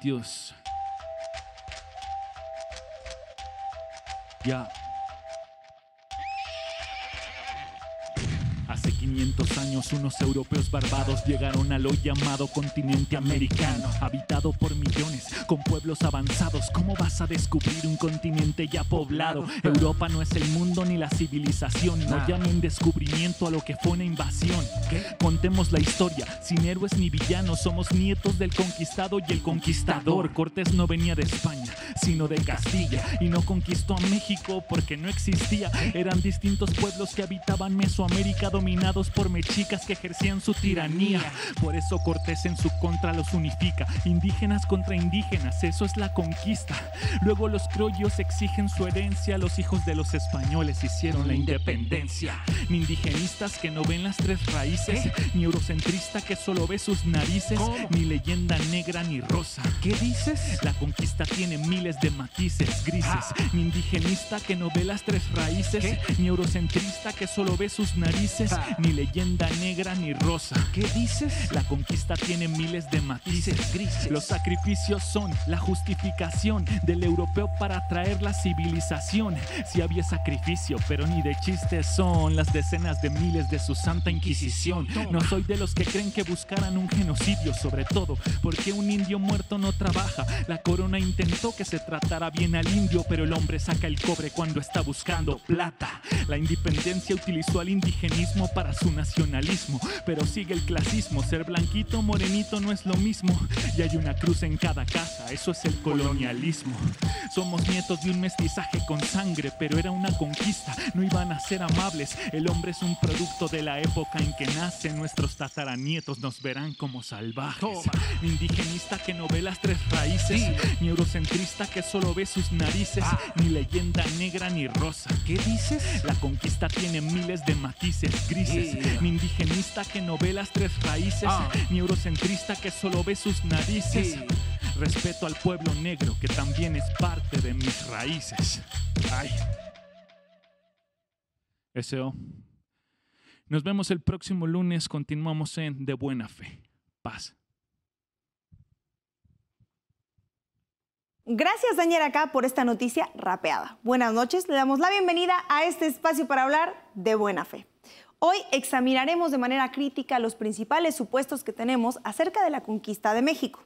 Dios Ya. años unos europeos barbados llegaron a lo llamado continente americano, habitado por millones, con pueblos avanzados. ¿Cómo vas a descubrir un continente ya poblado? Europa no es el mundo ni la civilización, no llamen descubrimiento a lo que fue una invasión. Contemos la historia, sin héroes ni villanos, somos nietos del conquistado y el conquistador. Cortés no venía de España, sino de Castilla. Y no conquistó a México porque no existía. Eran distintos pueblos que habitaban Mesoamérica dominados por mexicas que ejercían su tiranía. Por eso Cortés en su contra los unifica. Indígenas contra indígenas, eso es la conquista. Luego los criollos exigen su herencia. Los hijos de los españoles hicieron la independencia. Ni indigenistas que no ven las tres raíces, ni eurocentrista que solo ve sus narices, ni leyenda negra ni rosa. ¿Qué dices? La conquista tiene mil miles de matices grises. Ni indigenista que no ve las tres raíces, ni eurocentrista que solo ve sus narices, ni ah. leyenda negra ni rosa. ¿Qué dices? La conquista tiene miles de matices grises. Los sacrificios son la justificación del europeo para traer la civilización. Si había sacrificio, pero ni de chistes son las decenas de miles de su santa inquisición. No soy de los que creen que buscaran un genocidio, sobre todo porque un indio muerto no trabaja. La corona intentó que se tratará bien al indio, pero el hombre saca el cobre cuando está buscando plata. La independencia utilizó al indigenismo para su nacionalismo, pero sigue el clasismo. Ser blanquito, morenito no es lo mismo. Y hay una cruz en cada casa, eso es el colonialismo. Somos nietos de un mestizaje con sangre, pero era una conquista, no iban a ser amables. El hombre es un producto de la época en que nace, nuestros tataranietos nos verán como salvajes. Indigenista que no ve las tres raíces, neurocentrista que solo ve sus narices, ah. ni leyenda negra ni rosa. ¿Qué dices? La conquista tiene miles de matices grises, ni indigenista que no ve las tres raíces, ah. ni eurocentrista que solo ve sus narices. Respeto al pueblo negro que también es parte de mis raíces. Ay. SO. Nos vemos el próximo lunes. Continuamos en De Buena Fe. Paz. Gracias Daniela, acá por esta noticia rapeada. Buenas noches, le damos la bienvenida a este espacio para hablar de buena fe. Hoy examinaremos de manera crítica los principales supuestos que tenemos acerca de la conquista de México.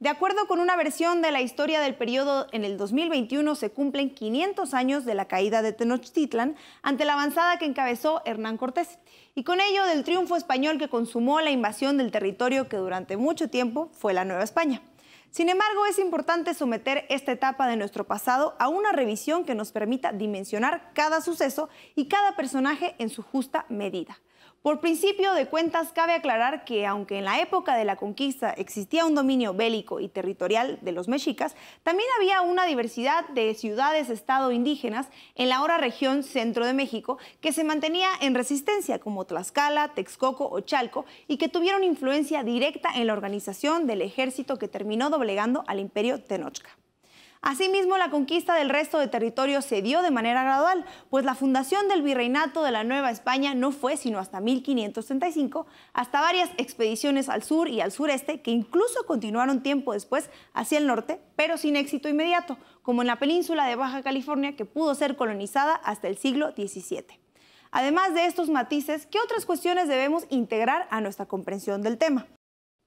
De acuerdo con una versión de la historia del periodo, en el 2021 se cumplen 500 años de la caída de Tenochtitlan ante la avanzada que encabezó Hernán Cortés y con ello del triunfo español que consumó la invasión del territorio que durante mucho tiempo fue la Nueva España. Sin embargo, es importante someter esta etapa de nuestro pasado a una revisión que nos permita dimensionar cada suceso y cada personaje en su justa medida. Por principio de cuentas, cabe aclarar que aunque en la época de la conquista existía un dominio bélico y territorial de los mexicas, también había una diversidad de ciudades-estado indígenas en la ahora región centro de México que se mantenía en resistencia, como Tlaxcala, Texcoco o Chalco, y que tuvieron influencia directa en la organización del ejército que terminó doblegando al imperio Tenochca. Asimismo, la conquista del resto de territorio se dio de manera gradual, pues la fundación del virreinato de la Nueva España no fue sino hasta 1535, hasta varias expediciones al sur y al sureste que incluso continuaron tiempo después hacia el norte, pero sin éxito inmediato, como en la península de Baja California que pudo ser colonizada hasta el siglo XVII. Además de estos matices, ¿qué otras cuestiones debemos integrar a nuestra comprensión del tema?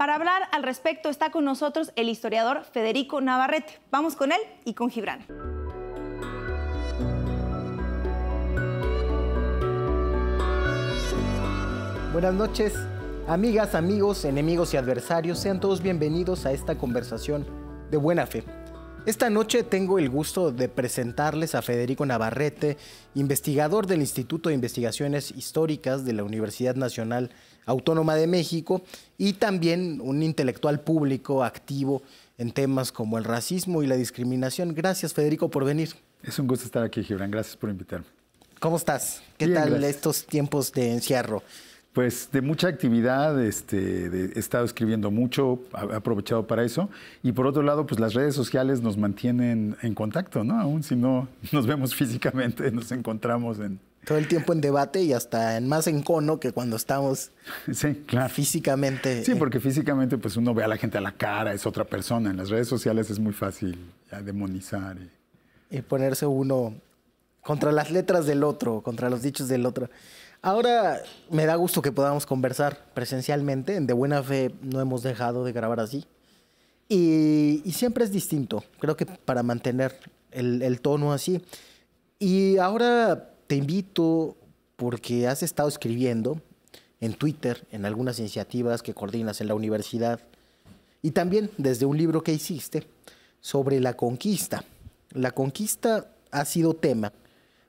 Para hablar al respecto está con nosotros el historiador Federico Navarrete. Vamos con él y con Gibran. Buenas noches, amigas, amigos, enemigos y adversarios. Sean todos bienvenidos a esta conversación de buena fe. Esta noche tengo el gusto de presentarles a Federico Navarrete, investigador del Instituto de Investigaciones Históricas de la Universidad Nacional Autónoma de México y también un intelectual público activo en temas como el racismo y la discriminación. Gracias Federico por venir. Es un gusto estar aquí, Gibran. Gracias por invitarme. ¿Cómo estás? ¿Qué tal estos tiempos de encierro? Pues de mucha actividad, este, he estado escribiendo mucho, he aprovechado para eso. Y por otro lado, pues las redes sociales nos mantienen en contacto, ¿no? Aún si no nos vemos físicamente, nos encontramos en... Todo el tiempo en debate y hasta en más encono que cuando estamos físicamente. Sí, porque físicamente pues uno ve a la gente a la cara, es otra persona. En las redes sociales es muy fácil demonizar. y ponerse uno contra las letras del otro, contra los dichos del otro. Ahora me da gusto que podamos conversar presencialmente. De Buena Fe no hemos dejado de grabar así. Y, siempre es distinto, creo que para mantener el tono así. Y ahora te invito, porque has estado escribiendo en Twitter, en algunas iniciativas que coordinas en la universidad, y también desde un libro que hiciste sobre la conquista. La conquista ha sido tema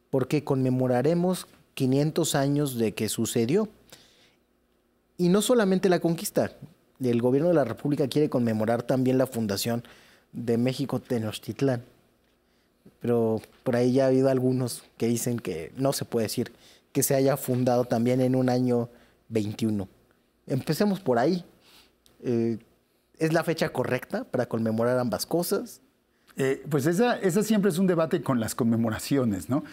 porque conmemoraremos 500 años de que sucedió. Y no solamente la conquista, el gobierno de la República quiere conmemorar también la fundación de México Tenochtitlán. Pero por ahí ya ha habido algunos que dicen que no se puede decir que se haya fundado también en un año 21. Empecemos por ahí. Eh, ¿Es la fecha correcta para conmemorar ambas cosas? Eh, pues esa, siempre es un debate con las conmemoraciones, ¿no?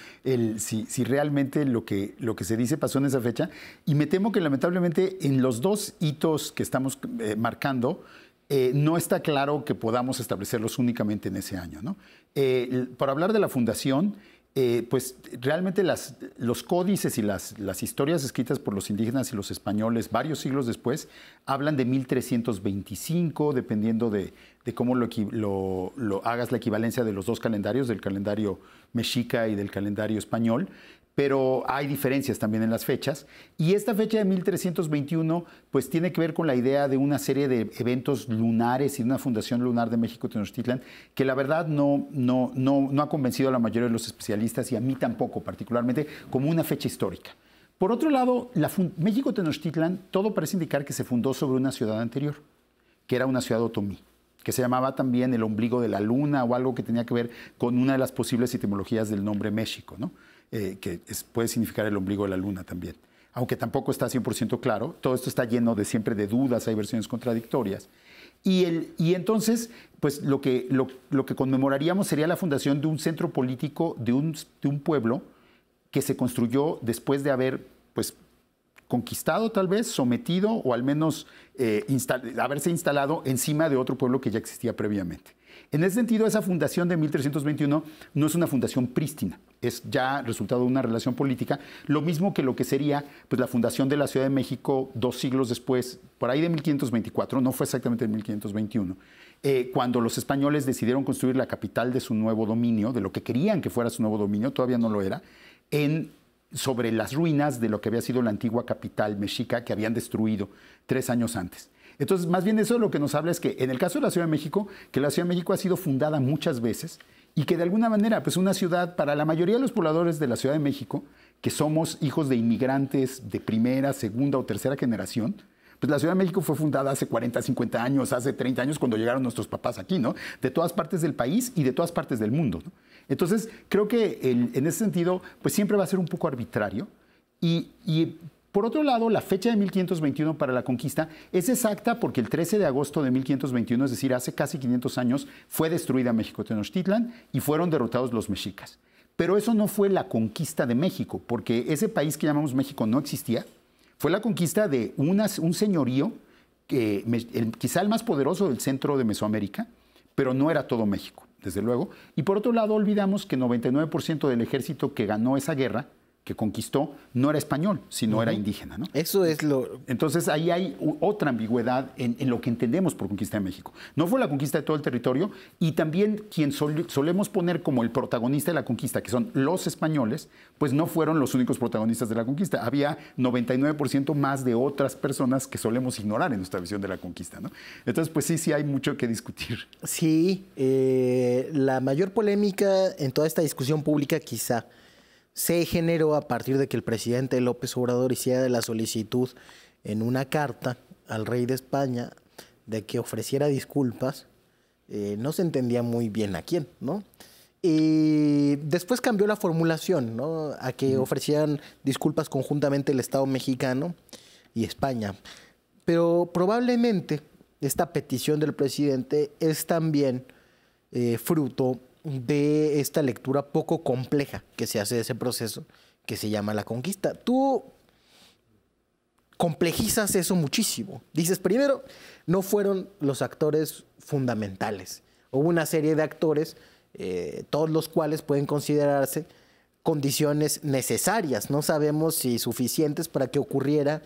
si, realmente lo que, se dice pasó en esa fecha. Y me temo que lamentablemente en los dos hitos que estamos eh, marcando, eh, no está claro que podamos establecerlos únicamente en ese año. ¿no? por hablar de la fundación, eh, pues realmente los códices y las, historias escritas por los indígenas y los españoles varios siglos después hablan de 1325, dependiendo de, cómo lo, hagas la equivalencia de los dos calendarios, del calendario mexica y del calendario español, pero hay diferencias también en las fechas. Y esta fecha de 1321, pues tiene que ver con la idea de una serie de eventos lunares y una fundación lunar de México Tenochtitlan, que la verdad no, ha convencido a la mayoría de los especialistas y a mí tampoco particularmente, como una fecha histórica. Por otro lado, México Tenochtitlan, todo parece indicar que se fundó sobre una ciudad anterior, que era una ciudad otomí que se llamaba también el ombligo de la luna o algo que tenía que ver con una de las posibles etimologías del nombre México, ¿no? Eh, que puede significar el ombligo de la luna también. Aunque tampoco está 100% claro, todo esto está lleno de siempre de dudas, hay versiones contradictorias. Y, el, y entonces, pues lo que, lo, que conmemoraríamos sería la fundación de un centro político de un, de un pueblo que se construyó después de haber pues, conquistado tal vez, sometido o al menos eh, haberse instalado encima de otro pueblo que ya existía previamente. En ese sentido, esa fundación de 1321 no es una fundación prístina, es ya resultado de una relación política, lo mismo que lo que sería pues, la fundación de la Ciudad de México dos siglos después, por ahí de 1524, no fue exactamente en 1521, eh, cuando los españoles decidieron construir la capital de su nuevo dominio, de lo que querían que fuera su nuevo dominio, todavía no lo era, sobre las ruinas de lo que había sido la antigua capital mexica que habían destruido tres años antes. Entonces, más bien eso lo que nos habla es que en el caso de la Ciudad de México, que la Ciudad de México ha sido fundada muchas veces y que de alguna manera, pues una ciudad, para la mayoría de los pobladores de la Ciudad de México, que somos hijos de inmigrantes de primera, segunda o tercera generación, pues la Ciudad de México fue fundada hace 40, 50 años, hace 30 años cuando llegaron nuestros papás aquí, ¿no? De todas partes del país y de todas partes del mundo, ¿no? Entonces, creo que en ese sentido, pues siempre va a ser un poco arbitrario y por otro lado, la fecha de 1521 para la conquista es exacta porque el 13 de agosto de 1521, es decir, hace casi 500 años, fue destruida México Tenochtitlan y fueron derrotados los mexicas. Pero eso no fue la conquista de México, porque ese país que llamamos México no existía. Fue la conquista de un señorío, quizá el más poderoso del centro de Mesoamérica, pero no era todo México, desde luego. Y por otro lado, olvidamos que 99% del ejército que ganó esa guerra que conquistó no era español, sino era indígena. Eso es lo... Entonces ahí hay otra ambigüedad en, lo que entendemos por conquista de México. No fue la conquista de todo el territorio y también quien solemos poner como el protagonista de la conquista, que son los españoles, pues no fueron los únicos protagonistas de la conquista. Había 99% más de otras personas que solemos ignorar en nuestra visión de la conquista. ¿no? Entonces, pues sí, sí hay mucho que discutir. Sí, eh, la mayor polémica en toda esta discusión pública quizá se generó a partir de que el presidente López Obrador hiciera la solicitud en una carta al rey de España de que ofreciera disculpas. Eh, no se entendía muy bien a quién, ¿no? Y después cambió la formulación, ¿no? A que ofrecieran disculpas conjuntamente el Estado mexicano y España. Pero probablemente esta petición del presidente es también eh, fruto de esta lectura poco compleja que se hace de ese proceso que se llama la conquista. Tú complejizas eso muchísimo. Dices, primero, no fueron los actores fundamentales. Hubo una serie de actores, eh, todos los cuales pueden considerarse condiciones necesarias, no sabemos si suficientes para que ocurriera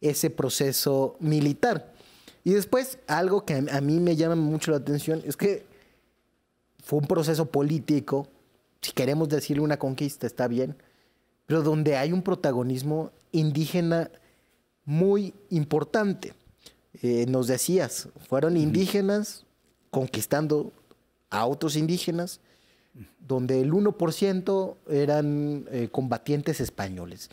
ese proceso militar. Y después, algo que a mí me llama mucho la atención es que fue un proceso político, si queremos decirle una conquista, está bien, pero donde hay un protagonismo indígena muy importante. Eh, nos decías, fueron indígenas conquistando a otros indígenas, donde el 1% eran eh, combatientes españoles.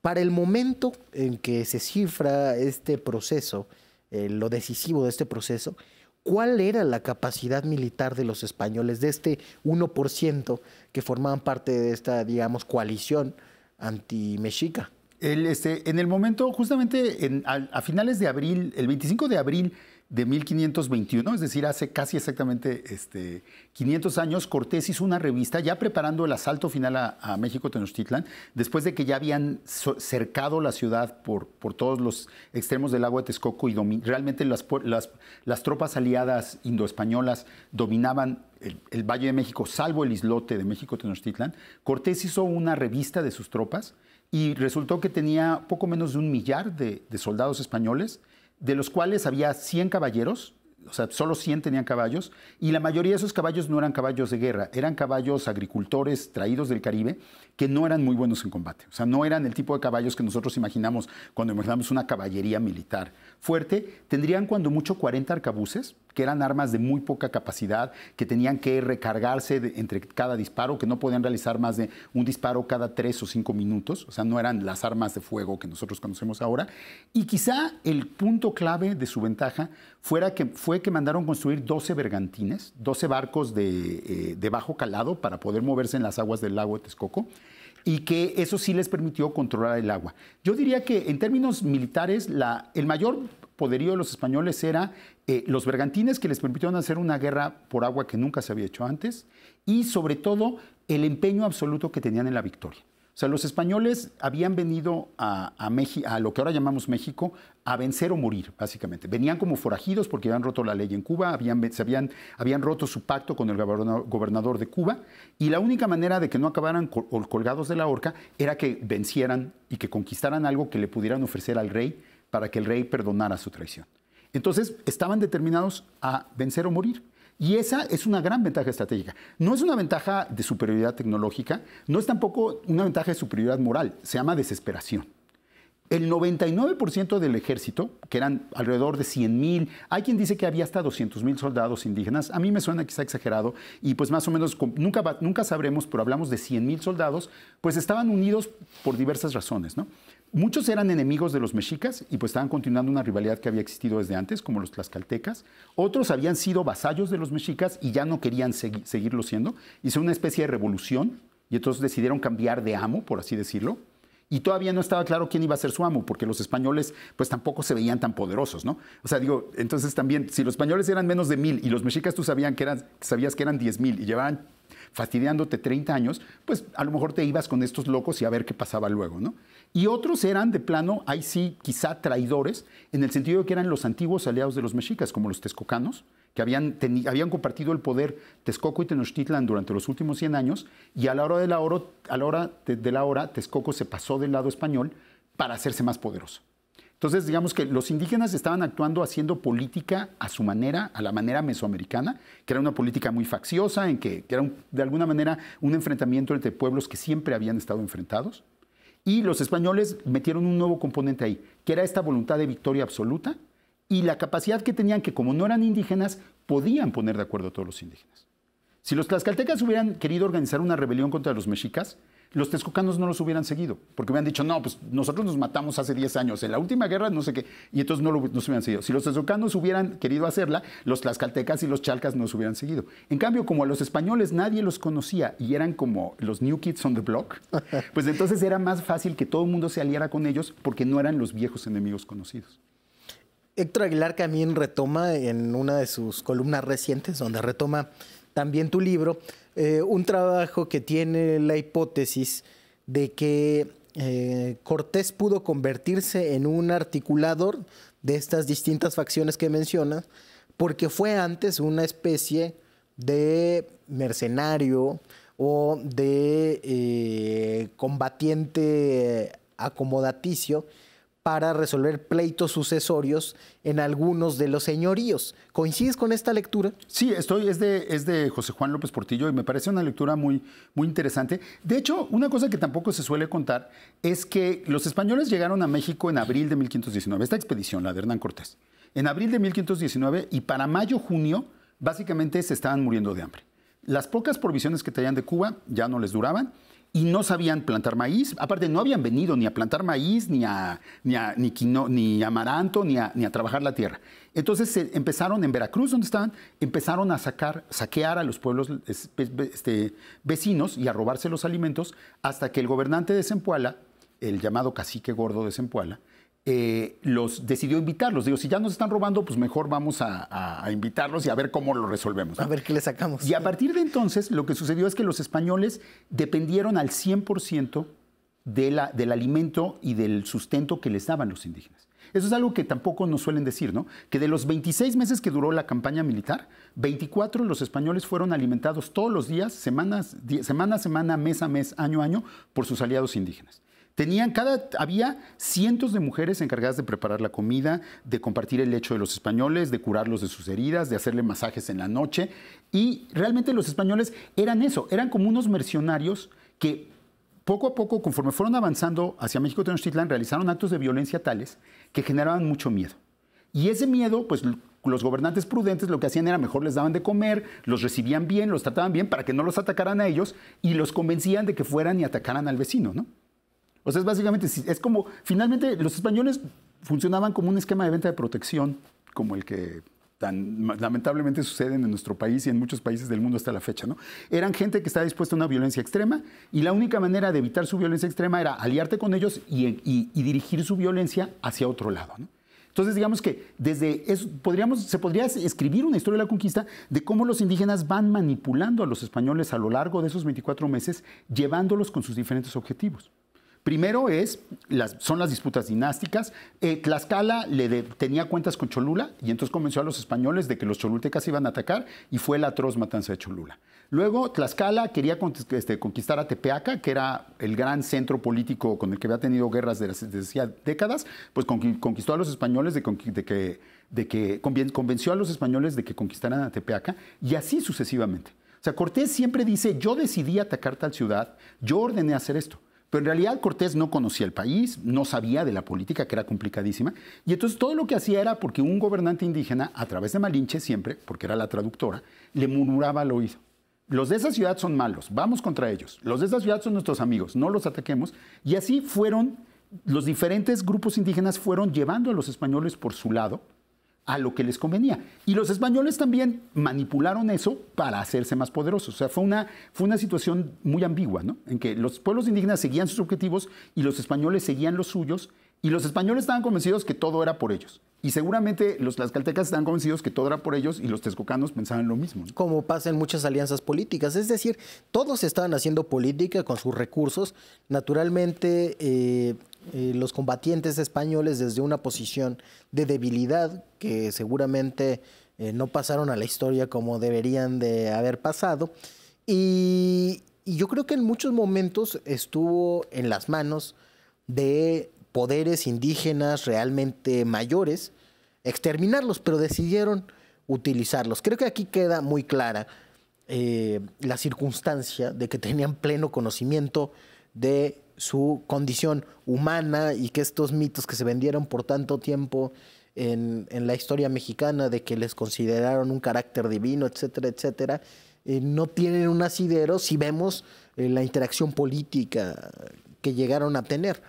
Para el momento en que se cifra este proceso, eh, lo decisivo de este proceso, cuál era la capacidad militar de los españoles, de este 1% que formaban parte de esta, digamos, coalición anti-mexica. este, en el momento, justamente a, a, finales de abril, el 25 de abril de 1521, es decir, hace casi exactamente este, 500 años, Cortés hizo una revista ya preparando el asalto final a, México Tenochtitlan, después de que ya habían cercado la ciudad por, por todos los extremos del agua de Texcoco y realmente las, tropas aliadas indoespañolas dominaban el, Valle de México, salvo el islote de México Tenochtitlan. Cortés hizo una revista de sus tropas y resultó que tenía poco menos de un millar de soldados españoles de los cuales había 100 caballeros, o sea, solo 100 tenían caballos, y la mayoría de esos caballos no eran caballos de guerra, eran caballos agricultores traídos del Caribe que no eran muy buenos en combate, o sea, no eran el tipo de caballos que nosotros imaginamos cuando imaginamos una caballería militar fuerte, tendrían cuando mucho 40 arcabuces, que eran armas de muy poca capacidad, que tenían que recargarse entre cada disparo, que no podían realizar más de un disparo cada tres o cinco minutos, o sea, no eran las armas de fuego que nosotros conocemos ahora. Y quizá el punto clave de su ventaja fuera que, fue que mandaron construir 12 bergantines, 12 barcos eh, de, bajo calado para poder moverse en las aguas del lago de Texcoco y que eso sí les permitió controlar el agua. Yo diría que en términos militares, la, el mayor poderío de los españoles era eh, los bergantines que les permitieron hacer una guerra por agua que nunca se había hecho antes y sobre todo el empeño absoluto que tenían en la victoria. O sea, los españoles habían venido a, México, a lo que ahora llamamos México a vencer o morir, básicamente. Venían como forajidos porque habían roto la ley en Cuba, habían roto su pacto con el gobernador de Cuba, y la única manera de que no acabaran colgados de la horca era que vencieran y que conquistaran algo que le pudieran ofrecer al rey para que el rey perdonara su traición. Entonces estaban determinados a vencer o morir. Y esa es una gran ventaja estratégica. No es una ventaja de superioridad tecnológica, no es tampoco una ventaja de superioridad moral, se llama desesperación. El 99% del ejército, que eran alrededor de 100 mil, hay quien dice que había hasta 200 mil soldados indígenas, a mí me suena que está exagerado, y pues más o menos nunca, nunca sabremos, pero hablamos de 100 mil soldados, pues estaban unidos por diversas razones, ¿no? Muchos eran enemigos de los mexicas y pues estaban continuando una rivalidad que había existido desde antes, como los tlaxcaltecas. Otros habían sido vasallos de los mexicas y ya no querían seguir seguirlo siendo. Hizo una especie de revolución y entonces decidieron cambiar de amo, por así decirlo. Y todavía no estaba claro quién iba a ser su amo, porque los españoles pues tampoco se veían tan poderosos, ¿no? O sea, digo, entonces también, si los españoles eran menos de mil y los mexicas tú sabían que eran, sabías que eran diez mil y llevaban fastidiándote 30 años, pues a lo mejor te ibas con estos locos y a ver qué pasaba luego, ¿no? Y otros eran de plano, ahí sí, quizá traidores, en el sentido de que eran los antiguos aliados de los mexicas, como los texcocanos, que habían, habían compartido el poder Texcoco y Tenochtitlan durante los últimos 100 años, y a la hora de a la hora de, la hora, Texcoco se pasó del lado español para hacerse más poderoso. Entonces, digamos que los indígenas estaban actuando haciendo política a su manera, a la manera mesoamericana, que era una política muy facciosa, en que, era de alguna manera un enfrentamiento entre pueblos que siempre habían estado enfrentados. Y los españoles metieron un nuevo componente ahí, que era esta voluntad de victoria absoluta y la capacidad que tenían que, como no eran indígenas, podían poner de acuerdo a todos los indígenas. Si los tlaxcaltecas hubieran querido organizar una rebelión contra los mexicas, los tezcocanos no los hubieran seguido, porque hubieran dicho, no, pues nosotros nos matamos hace 10 años, en la última guerra no sé qué, y entonces no, lo, nos hubieran seguido. Si los tezcocanos hubieran querido hacerla, los tlaxcaltecas y los chalcas no los hubieran seguido. En cambio, como a los españoles nadie los conocía y eran como los New Kids on the Block, pues entonces era más fácil que todo el mundo se aliara con ellos porque no eran los viejos enemigos conocidos. Héctor Aguilar también retoma en una de sus columnas recientes, donde retoma también tu libro, eh, un trabajo que tiene la hipótesis de que eh, Cortés pudo convertirse en un articulador de estas distintas facciones que menciona, porque fue antes una especie de mercenario o de eh, combatiente acomodaticio para resolver pleitos sucesorios en algunos de los señoríos. ¿Coincides con esta lectura? Sí, estoy, es de, José Juan López Portillo y me parece una lectura muy, muy interesante. De hecho, una cosa que tampoco se suele contar es que los españoles llegaron a México en abril de 1519, esta expedición, la de Hernán Cortés, en abril de 1519 y para mayo, junio, básicamente se estaban muriendo de hambre. Las pocas provisiones que traían de Cuba ya no les duraban y no sabían plantar maíz. Aparte, no habían venido ni a plantar maíz, ni a, ni, a, ni, ni amaranto, ni a, trabajar la tierra. Entonces empezaron en Veracruz, donde estaban, empezaron a sacar, saquear a los pueblos este, vecinos y a robarse los alimentos hasta que el gobernante de Zempoala, el llamado cacique gordo de Zempoala, eh, los decidió invitarlos. Digo, si ya nos están robando, pues mejor vamos a, invitarlos y a ver cómo lo resolvemos. A ver qué le sacamos. Y a partir de entonces, lo que sucedió es que los españoles dependieron al 100% de la, del alimento y del sustento que les daban los indígenas. Eso es algo que tampoco nos suelen decir, ¿no? Que de los 26 meses que duró la campaña militar, 24 los españoles fueron alimentados todos los días, semanas, semana a semana, mes a mes, año a año, por sus aliados indígenas. Tenían cada, había cientos de mujeres encargadas de preparar la comida, de compartir el lecho de los españoles, de curarlos de sus heridas, de hacerle masajes en la noche. Y realmente los españoles eran eso, eran como unos mercenarios que poco a poco, conforme fueron avanzando hacia México Tenochtitlan, realizaron actos de violencia tales que generaban mucho miedo. Y ese miedo, pues los gobernantes prudentes lo que hacían era mejor les daban de comer, los recibían bien, los trataban bien para que no los atacaran a ellos y los convencían de que fueran y atacaran al vecino, ¿no? O sea, es básicamente, es como, finalmente los españoles funcionaban como un esquema de venta de protección, como el que tan lamentablemente sucede en nuestro país y en muchos países del mundo hasta la fecha, ¿no? Eran gente que estaba dispuesta a una violencia extrema y la única manera de evitar su violencia extrema era aliarte con ellos y, dirigir su violencia hacia otro lado, ¿no? Entonces, digamos que desde eso podríamos, se podría escribir una historia de la conquista de cómo los indígenas van manipulando a los españoles a lo largo de esos 24 meses, llevándolos con sus diferentes objetivos. Primero es, son las disputas dinásticas. Eh, Tlaxcala le tenía cuentas con Cholula y entonces convenció a los españoles de que los cholultecas iban a atacar y fue la atroz matanza de Cholula. Luego, Tlaxcala quería este, conquistar a Tepeaca, que era el gran centro político con el que había tenido guerras desde décadas, pues conquistó a los españoles de, que, convenció a los españoles de que conquistaran a Tepeaca y así sucesivamente. O sea, Cortés siempre dice, yo decidí atacar tal ciudad, yo ordené hacer esto. Pero en realidad Cortés no conocía el país, no sabía de la política, que era complicadísima, y entonces todo lo que hacía era porque un gobernante indígena, a través de Malinche siempre, porque era la traductora, le murmuraba al oído. Los de esa ciudad son malos, vamos contra ellos. Los de esa ciudad son nuestros amigos, no los ataquemos. Y así fueron, los diferentes grupos indígenas fueron llevando a los españoles por su lado, a lo que les convenía. Y los españoles también manipularon eso para hacerse más poderosos. O sea, fue una, fue una situación muy ambigua, ¿no? En que los pueblos indígenas seguían sus objetivos y los españoles seguían los suyos y los españoles estaban convencidos que todo era por ellos. Y seguramente los tlaxcaltecas estaban convencidos que todo era por ellos y los texcocanos pensaban lo mismo. Como pasa en muchas alianzas políticas. Es decir, todos estaban haciendo política con sus recursos. Naturalmente, eh, eh, los combatientes españoles desde una posición de debilidad que seguramente eh, no pasaron a la historia como deberían de haber pasado. y yo creo que en muchos momentos estuvo en las manos de poderes indígenas realmente mayores, exterminarlos, pero decidieron utilizarlos. Creo que aquí queda muy clara eh, la circunstancia de que tenían pleno conocimiento de su condición humana y que estos mitos que se vendieron por tanto tiempo en, la historia mexicana de que les consideraron un carácter divino, etcétera, etcétera, eh, no tienen un asidero si vemos eh, la interacción política que llegaron a tener.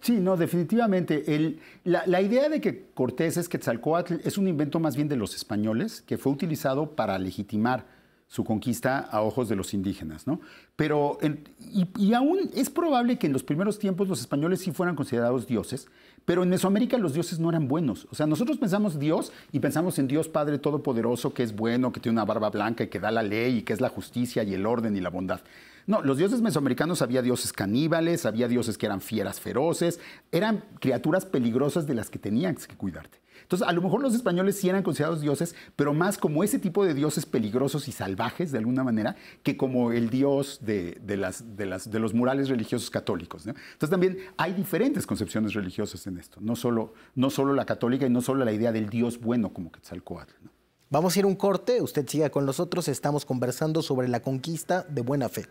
Sí, no, definitivamente. la, idea de que Cortés es Quetzalcoatl es un invento más bien de los españoles que fue utilizado para legitimar su conquista a ojos de los indígenas, ¿no? Pero, y, y, aún es probable que en los primeros tiempos los españoles sí fueran considerados dioses, pero en Mesoamérica los dioses no eran buenos. O sea, nosotros pensamos Dios y pensamos en Dios Padre Todopoderoso, que es bueno, que tiene una barba blanca y que da la ley y que es la justicia y el orden y la bondad. No, los dioses mesoamericanos había dioses caníbales, había dioses que eran fieras feroces, eran criaturas peligrosas de las que tenías que cuidarte. Entonces, a lo mejor los españoles sí eran considerados dioses, pero más como ese tipo de dioses peligrosos y salvajes, de alguna manera, que como el dios de, los murales religiosos católicos. Entonces, también hay diferentes concepciones religiosas en esto, no solo, la católica y no solo la idea del dios bueno como Quetzalcoatl. Vamos a ir un corte, usted siga con nosotros, estamos conversando sobre la conquista de buena fe.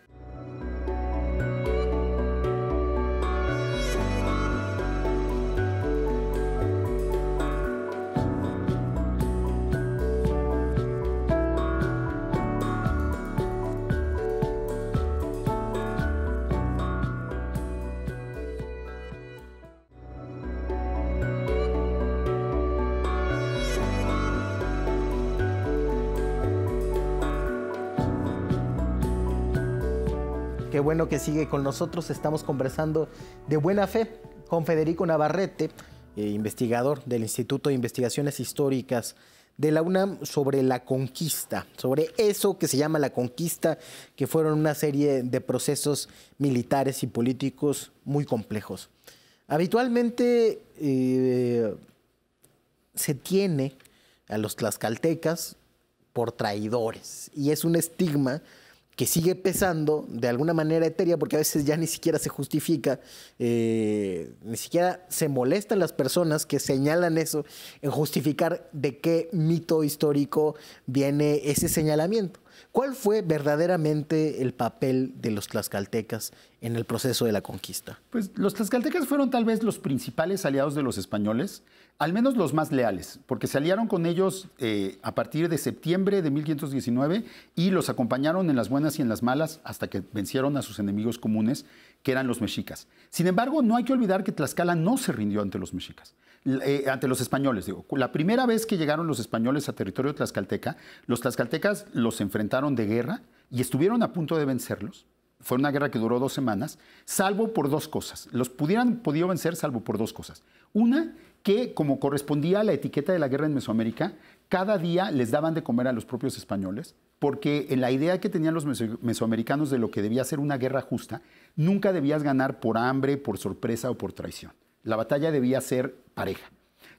Qué bueno que sigue con nosotros. Estamos conversando de buena fe con Federico Navarrete, eh, investigador del Instituto de Investigaciones Históricas de la UNAM sobre la conquista, sobre eso que se llama la conquista, que fueron una serie de procesos militares y políticos muy complejos. Habitualmente eh, se tiene a los tlaxcaltecas por traidores y es un estigma que sigue pesando de alguna manera etérea, porque a veces ya ni siquiera se justifica, eh, ni siquiera se molestan las personas que señalan eso en justificar de qué mito histórico viene ese señalamiento. ¿Cuál fue verdaderamente el papel de los tlaxcaltecas en el proceso de la conquista? Pues los tlaxcaltecas fueron tal vez los principales aliados de los españoles, al menos los más leales, porque se aliaron con ellos eh, a partir de septiembre de 1519 y los acompañaron en las buenas y en las malas hasta que vencieron a sus enemigos comunes que eran los mexicas. Sin embargo, no hay que olvidar que Tlaxcala no se rindió ante los mexicas, eh, ante los españoles. Digo. La primera vez que llegaron los españoles a territorio tlaxcalteca, los tlaxcaltecas los enfrentaron de guerra y estuvieron a punto de vencerlos. Fue una guerra que duró dos semanas, salvo por dos cosas. Los pudieran podido vencer salvo por dos cosas. Una, que, como correspondía a la etiqueta de la guerra en Mesoamérica, cada día les daban de comer a los propios españoles, porque en la idea que tenían los mesoamericanos de lo que debía ser una guerra justa, nunca debías ganar por hambre, por sorpresa o por traición. La batalla debía ser pareja.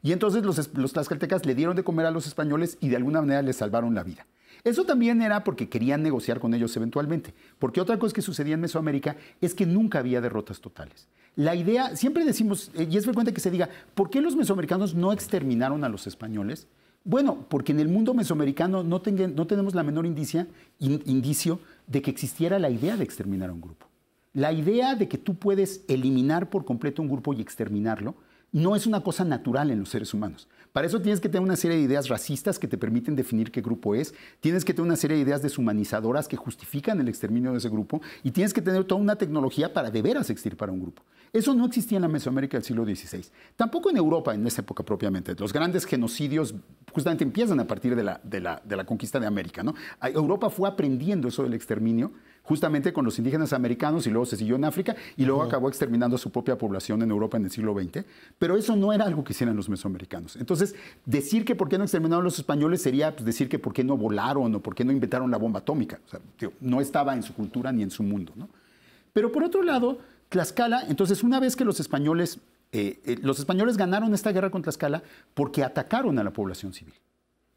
Y entonces los, los tlaxcaltecas le dieron de comer a los españoles y de alguna manera les salvaron la vida. Eso también era porque querían negociar con ellos eventualmente, porque otra cosa que sucedía en Mesoamérica es que nunca había derrotas totales. La idea, siempre decimos, eh, y es frecuente que se diga, ¿por qué los mesoamericanos no exterminaron a los españoles? Bueno, porque en el mundo mesoamericano no, tenemos la menor indicia, indicio de que existiera la idea de exterminar a un grupo. La idea de que tú puedes eliminar por completo un grupo y exterminarlo no es una cosa natural en los seres humanos. Para eso tienes que tener una serie de ideas racistas que te permiten definir qué grupo es, tienes que tener una serie de ideas deshumanizadoras que justifican el exterminio de ese grupo y tienes que tener toda una tecnología para de veras para un grupo. Eso no existía en la Mesoamérica del siglo XVI, tampoco en Europa en esa época propiamente. Los grandes genocidios justamente empiezan a partir de la, conquista de América. ¿no? Europa fue aprendiendo eso del exterminio justamente con los indígenas americanos y luego se siguió en África y luego acabó exterminando a su propia población en Europa en el siglo XX. Pero eso no era algo que hicieran los mesoamericanos. Entonces, decir que por qué no exterminaron a los españoles sería pues, decir que por qué no volaron o por qué no inventaron la bomba atómica. no estaba en su cultura ni en su mundo. Pero por otro lado, Tlaxcala, entonces una vez que los españoles, eh, eh, los españoles ganaron esta guerra con Tlaxcala porque atacaron a la población civil,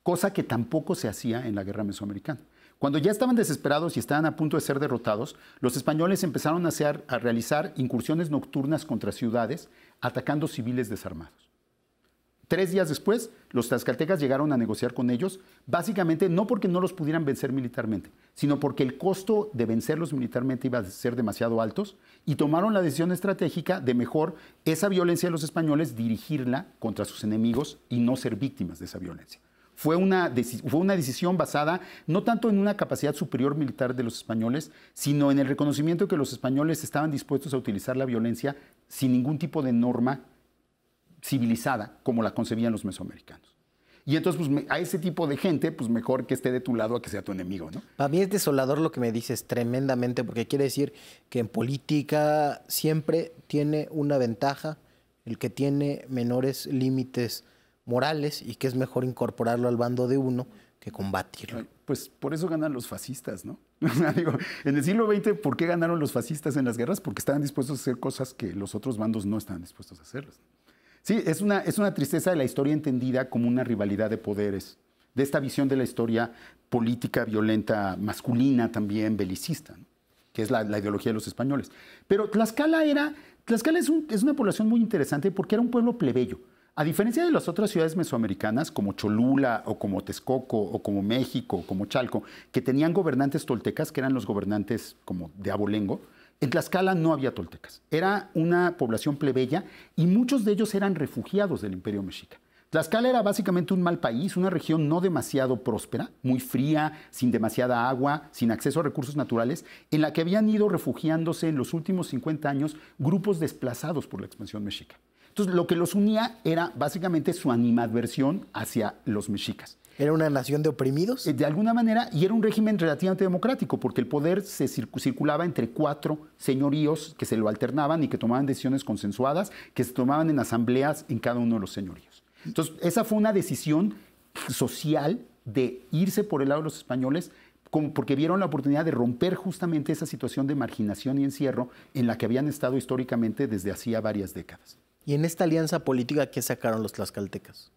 cosa que tampoco se hacía en la guerra mesoamericana. Cuando ya estaban desesperados y estaban a punto de ser derrotados, los españoles empezaron a, realizar incursiones nocturnas contra ciudades, atacando civiles desarmados. Tres días después, los tlaxcaltecas llegaron a negociar con ellos, básicamente no porque no los pudieran vencer militarmente, sino porque el costo de vencerlos militarmente iba a ser demasiado alto, y tomaron la decisión estratégica de mejor esa violencia de los españoles dirigirla contra sus enemigos y no ser víctimas de esa violencia fue una, fue una decisión basada no tanto en una capacidad superior militar de los españoles, sino en el reconocimiento de que los españoles estaban dispuestos a utilizar la violencia sin ningún tipo de norma civilizada como la concebían los mesoamericanos. Y entonces, pues, a ese tipo de gente, pues mejor que esté de tu lado a que sea tu enemigo, ¿no? Para mí es desolador lo que me dices tremendamente, porque quiere decir que en política siempre tiene una ventaja el que tiene menores límites morales y que es mejor incorporarlo al bando de uno que combatirlo. Pues por eso ganan los fascistas, ¿no? en el siglo XX, ¿por qué ganaron los fascistas en las guerras? Porque estaban dispuestos a hacer cosas que los otros bandos no estaban dispuestos a hacerlas. Sí, es una, es una tristeza de la historia entendida como una rivalidad de poderes, de esta visión de la historia política, violenta, masculina también, belicista, que es la, ideología de los españoles. Pero Tlaxcala era, Tlaxcala es, es una población muy interesante porque era un pueblo plebeyo a diferencia de las otras ciudades mesoamericanas como Cholula o como Texcoco o como México o como Chalco, que tenían gobernantes toltecas, que eran los gobernantes como de abolengo, en Tlaxcala no había toltecas. Era una población plebeya y muchos de ellos eran refugiados del imperio mexica. Tlaxcala era básicamente un mal país, una región no demasiado próspera, muy fría, sin demasiada agua, sin acceso a recursos naturales, en la que habían ido refugiándose en los últimos 50 años grupos desplazados por la expansión mexica. Entonces, lo que los unía era básicamente su animadversión hacia los mexicas. ¿Era una nación de oprimidos? Eh, de alguna manera, y era un régimen relativamente democrático, porque el poder se circulaba entre cuatro señoríos que se lo alternaban y que tomaban decisiones consensuadas, que se tomaban en asambleas en cada uno de los señoríos. Entonces, esa fue una decisión social de irse por el lado de los españoles porque vieron la oportunidad de romper justamente esa situación de marginación y encierro en la que habían estado históricamente desde hacía varias décadas. ¿Y en esta alianza política qué sacaron los tlaxcaltecas?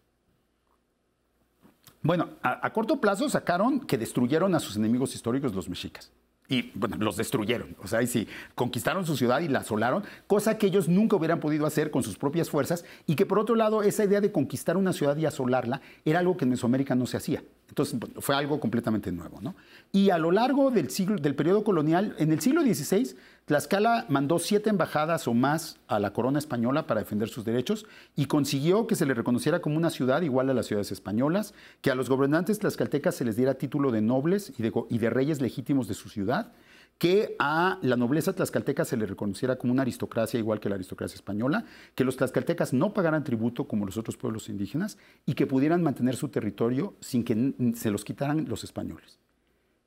Bueno, a, corto plazo sacaron que destruyeron a sus enemigos históricos, los mexicas. Y bueno, los destruyeron. O sea, sí, conquistaron su ciudad y la asolaron, cosa que ellos nunca hubieran podido hacer con sus propias fuerzas. Y que por otro lado, esa idea de conquistar una ciudad y asolarla era algo que en Mesoamérica no se hacía. Entonces fue algo completamente nuevo, ¿no? Y a lo largo del siglo, del periodo colonial, en el siglo XVI Tlaxcala mandó siete embajadas o más a la corona española para defender sus derechos y consiguió que se le reconociera como una ciudad igual a las ciudades españolas, que a los gobernantes tlaxcaltecas se les diera título de nobles y de, reyes legítimos de su ciudad, que a la nobleza tlaxcalteca se le reconociera como una aristocracia igual que la aristocracia española, que los tlaxcaltecas no pagaran tributo como los otros pueblos indígenas y que pudieran mantener su territorio sin que se los quitaran los españoles.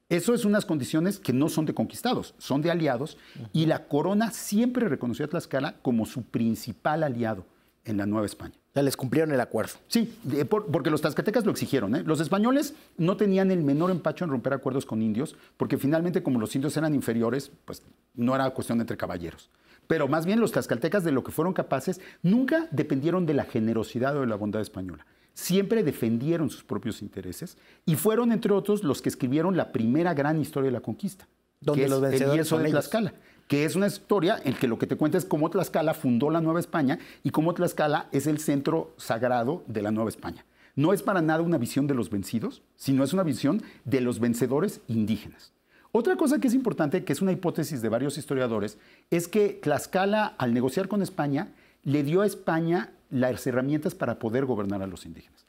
Eso es unas condiciones que no son de conquistados, son de aliados, y la corona siempre reconoció a Tlaxcala como su principal aliado en la Nueva España. Ya les cumplieron el acuerdo. Sí, porque los tlaxcaltecas lo exigieron. ¿eh? Los españoles no tenían el menor empacho en romper acuerdos con indios, porque finalmente como los indios eran inferiores, pues no era cuestión entre caballeros. Pero más bien los tlaxcaltecas de lo que fueron capaces nunca dependieron de la generosidad o de la bondad española siempre defendieron sus propios intereses y fueron, entre otros, los que escribieron la primera gran historia de la conquista, Donde los vencedores el de Tlaxcala, que es una historia en que lo que te cuenta es cómo Tlaxcala fundó la Nueva España y cómo Tlaxcala es el centro sagrado de la Nueva España. No es para nada una visión de los vencidos, sino es una visión de los vencedores indígenas. Otra cosa que es importante, que es una hipótesis de varios historiadores, es que Tlaxcala, al negociar con España, le dio a España las herramientas para poder gobernar a los indígenas.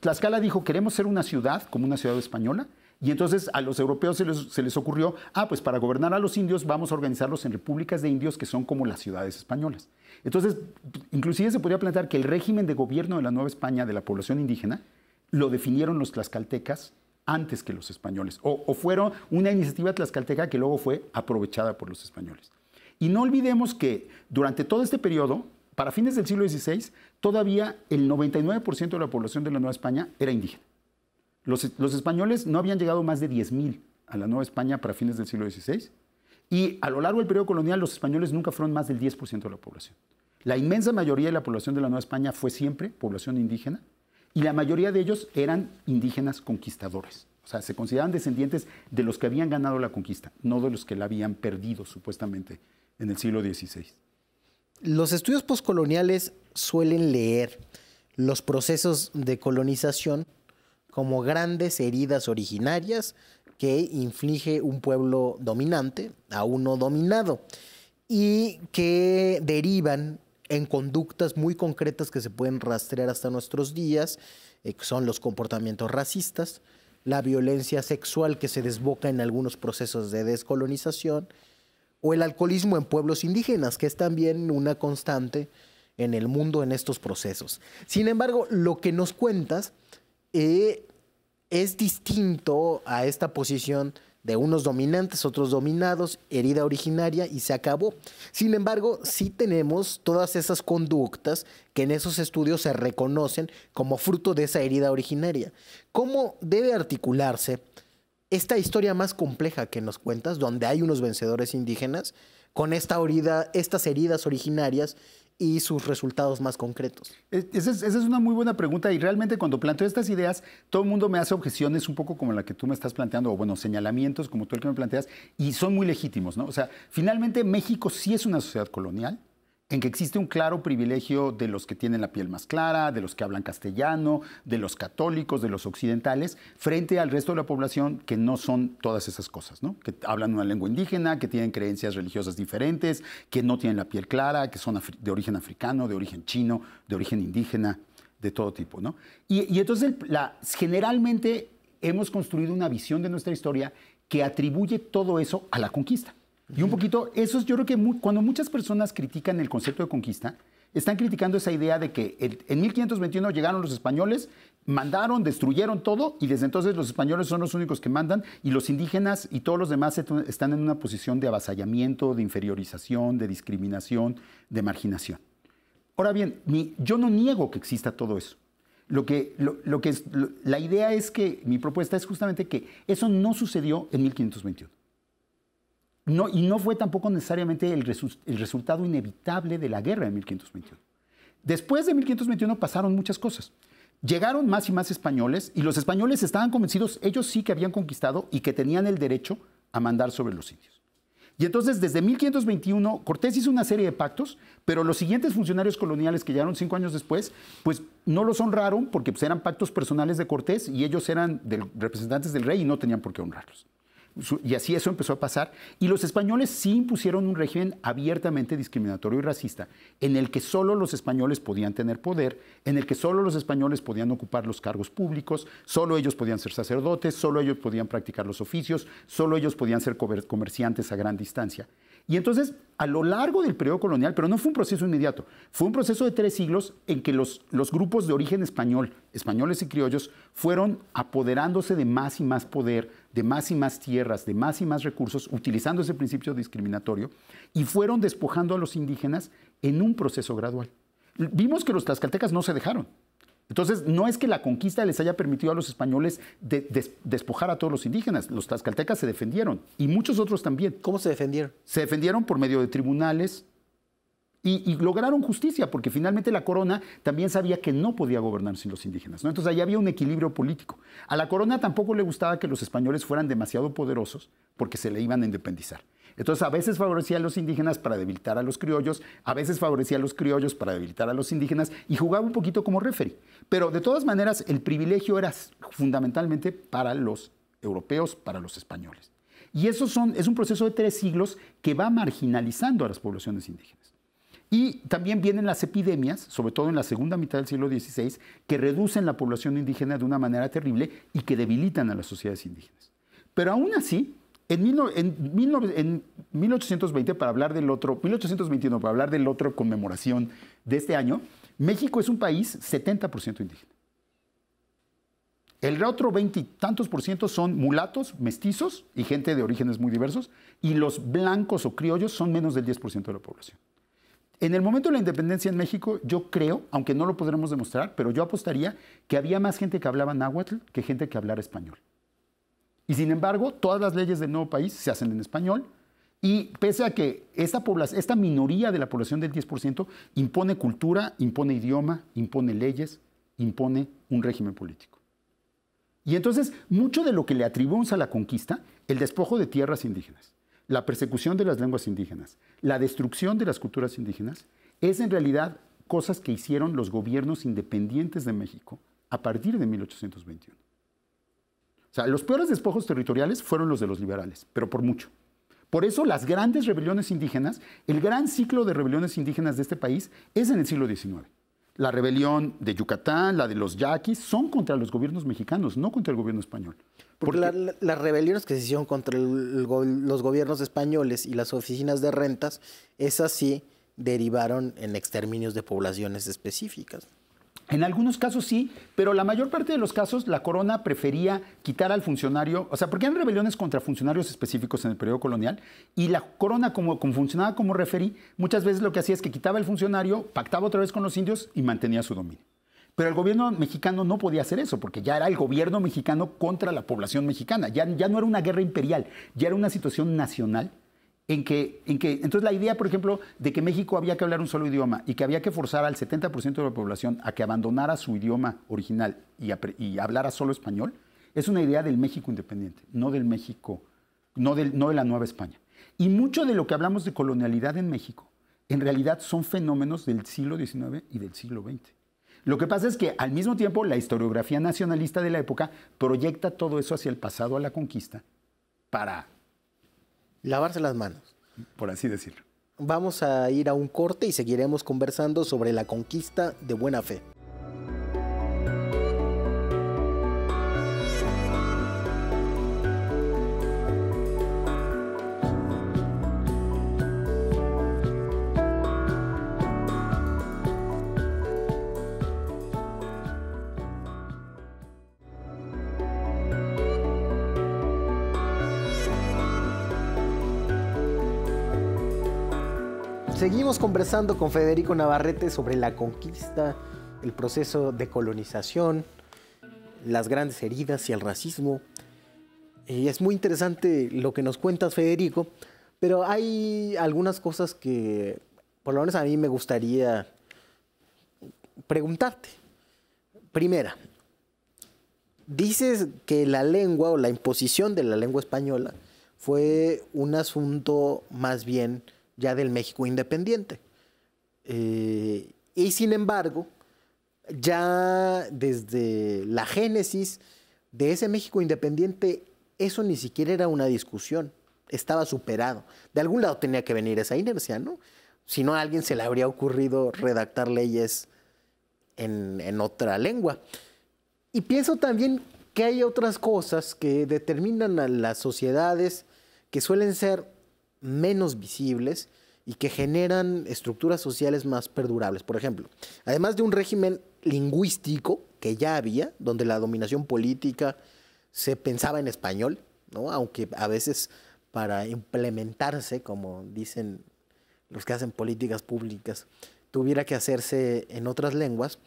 Tlaxcala dijo, queremos ser una ciudad, como una ciudad española, y entonces a los europeos se les, ocurrió, ah, pues para gobernar a los indios vamos a organizarlos en repúblicas de indios que son como las ciudades españolas. Entonces, inclusive se podría plantear que el régimen de gobierno de la Nueva España de la población indígena lo definieron los tlaxcaltecas antes que los españoles, o, o fueron una iniciativa tlaxcalteca que luego fue aprovechada por los españoles. Y no olvidemos que durante todo este periodo, para fines del siglo XVI, todavía el 99% de la población de la Nueva España era indígena. Los, españoles no habían llegado más de 10.000 a la Nueva España para fines del siglo XVI y a lo largo del periodo colonial los españoles nunca fueron más del 10% de la población. La inmensa mayoría de la población de la Nueva España fue siempre población indígena y la mayoría de ellos eran indígenas conquistadores. O sea, se consideraban descendientes de los que habían ganado la conquista, no de los que la habían perdido supuestamente en el siglo XVI. Los estudios postcoloniales suelen leer los procesos de colonización como grandes heridas originarias que inflige un pueblo dominante a uno dominado y que derivan en conductas muy concretas que se pueden rastrear hasta nuestros días, eh, que son los comportamientos racistas, la violencia sexual que se desboca en algunos procesos de descolonización, o el alcoholismo en pueblos indígenas, que es también una constante en el mundo en estos procesos. Sin embargo, lo que nos cuentas eh, es distinto a esta posición de unos dominantes, otros dominados, herida originaria y se acabó. Sin embargo, sí tenemos todas esas conductas que en esos estudios se reconocen como fruto de esa herida originaria. ¿Cómo debe articularse esta historia más compleja que nos cuentas, donde hay unos vencedores indígenas, con esta herida, estas heridas originarias y sus resultados más concretos? Esa es, esa es, una muy buena pregunta y realmente cuando planteo estas ideas, todo el mundo me hace objeciones un poco como la que tú me estás planteando, o bueno, señalamientos como tú el que me planteas, y son muy legítimos, ¿no? O sea, finalmente México sí es una sociedad colonial, en que existe un claro privilegio de los que tienen la piel más clara, de los que hablan castellano, de los católicos, de los occidentales, frente al resto de la población que no son todas esas cosas, ¿no? Que hablan una lengua indígena, que tienen creencias religiosas diferentes, que no tienen la piel clara, que son de origen africano, de origen chino, de origen indígena, de todo tipo, ¿no? Y, entonces generalmente hemos construido una visión de nuestra historia que atribuye todo eso a la conquista. Y un poquito, eso es, yo creo que cuando muchas personas critican el concepto de conquista, están criticando esa idea de que en 1521 llegaron los españoles, mandaron, destruyeron todo y desde entonces los españoles son los únicos que mandan y los indígenas y todos los demás están en una posición de avasallamiento, de inferiorización, de discriminación, de marginación. Ahora bien, yo no niego que exista todo eso. Lo que, lo, que es, la idea es que mi propuesta es justamente que eso no sucedió en 1521 y no fue tampoco necesariamente el, resultado inevitable de la guerra de 1521. Después de 1521 pasaron muchas cosas. Llegaron más y más españoles y los españoles estaban convencidos, ellos sí que habían conquistado y que tenían el derecho a mandar sobre los indios. Y entonces, desde 1521, Cortés hizo una serie de pactos, pero los siguientes funcionarios coloniales que llegaron cinco años después, pues no los honraron porque pues, eran pactos personales de Cortés y ellos eran representantes del rey y no tenían por qué honrarlos y así eso empezó a pasar. Y los españoles sí impusieron un régimen abiertamente discriminatorio y racista, en el que solo los españoles podían tener poder, en el que solo los españoles podían ocupar los cargos públicos, solo ellos podían ser sacerdotes, solo ellos podían practicar los oficios, solo ellos podían ser comerciantes a gran distancia. Y entonces, a lo largo del periodo colonial, pero no fue un proceso inmediato, fue un proceso de tres siglos en que los, los grupos de origen español, españoles y criollos, fueron apoderándose de más y más poder de más y más tierras, de más y más recursos, utilizando ese principio discriminatorio, y fueron despojando a los indígenas en un proceso gradual. Vimos que los tlaxcaltecas no se dejaron. Entonces, no es que la conquista les haya permitido a los españoles despojar a todos los indígenas. Los tlaxcaltecas se defendieron y muchos otros también. ¿Cómo se defendieron? Se defendieron por medio de tribunales, y, lograron justicia, porque finalmente la corona también sabía que no podía gobernar sin los indígenas. ¿no? Entonces ahí había un equilibrio político. A la corona tampoco le gustaba que los españoles fueran demasiado poderosos, porque se le iban a independizar. Entonces a veces favorecía a los indígenas para debilitar a los criollos, a veces favorecía a los criollos para debilitar a los indígenas y jugaba un poquito como referee. Pero de todas maneras el privilegio era fundamentalmente para los europeos, para los españoles. Y eso es un proceso de tres siglos que va marginalizando a las poblaciones indígenas. Y también vienen las epidemias, sobre todo en la segunda mitad del siglo XVI, que reducen la población indígena de una manera terrible y que debilitan a las sociedades indígenas. Pero aún así, en, 1820, para hablar del otro, 1821, para hablar del otro conmemoración de este año, México es un país 70% indígena. El otro 20 tantos por ciento son mulatos, mestizos y gente de orígenes muy diversos, y los blancos o criollos son menos del 10% de la población. En el momento de la independencia en México, yo creo, aunque no lo podremos demostrar, pero yo apostaría que había más gente que hablaba náhuatl que gente que hablara español. Y sin embargo, todas las leyes del nuevo país se hacen en español. Y pese a que esta, esta minoría de la población del 10% impone cultura, impone idioma, impone leyes, impone un régimen político. Y entonces, mucho de lo que le atribuimos a la conquista, el despojo de tierras indígenas, la persecución de las lenguas indígenas, la destrucción de las culturas indígenas, es en realidad cosas que hicieron los gobiernos independientes de México a partir de 1821. O sea, los peores despojos territoriales fueron los de los liberales, pero por mucho. Por eso las grandes rebeliones indígenas, el gran ciclo de rebeliones indígenas de este país es en el siglo XIX. La rebelión de Yucatán, la de los yaquis, son contra los gobiernos mexicanos, no contra el gobierno español. Porque, las rebeliones que se hicieron contra los gobiernos españoles y las oficinas de rentas, esas sí derivaron en exterminios de poblaciones específicas. En algunos casos sí, pero la mayor parte de los casos la corona prefería quitar al funcionario, o sea, porque eran rebeliones contra funcionarios específicos en el periodo colonial, y la corona, como, como funcionaba como referí, muchas veces lo que hacía es que quitaba al funcionario, pactaba otra vez con los indios y mantenía su dominio. Pero el gobierno mexicano no podía hacer eso, porque ya era el gobierno mexicano contra la población mexicana. Ya, ya no era una guerra imperial, ya era una situación nacional en que, en que, entonces la idea, por ejemplo, de que México había que hablar un solo idioma y que había que forzar al 70% de la población a que abandonara su idioma original y, y, hablara solo español, es una idea del México independiente, no del México, no, del, no de la Nueva España. Y mucho de lo que hablamos de colonialidad en México, en realidad son fenómenos del siglo XIX y del siglo XX. Lo que pasa es que al mismo tiempo la historiografía nacionalista de la época proyecta todo eso hacia el pasado, a la conquista, para... Lavarse las manos. Por así decirlo. Vamos a ir a un corte y seguiremos conversando sobre la conquista de buena fe. Estamos conversando con Federico Navarrete sobre la conquista, el proceso de colonización, las grandes heridas y el racismo. Y es muy interesante lo que nos cuentas, Federico, pero hay algunas cosas que, por lo menos a mí me gustaría preguntarte. Primera, dices que la lengua o la imposición de la lengua española fue un asunto más bien ya del México independiente. Eh, y sin embargo, ya desde la génesis de ese México independiente, eso ni siquiera era una discusión, estaba superado. De algún lado tenía que venir esa inercia, ¿no? Si no, a alguien se le habría ocurrido redactar leyes en, en otra lengua. Y pienso también que hay otras cosas que determinan a las sociedades que suelen ser menos visibles y que generan estructuras sociales más perdurables. Por ejemplo, además de un régimen lingüístico que ya había, donde la dominación política se pensaba en español, ¿no? aunque a veces para implementarse, como dicen los que hacen políticas públicas, tuviera que hacerse en otras lenguas,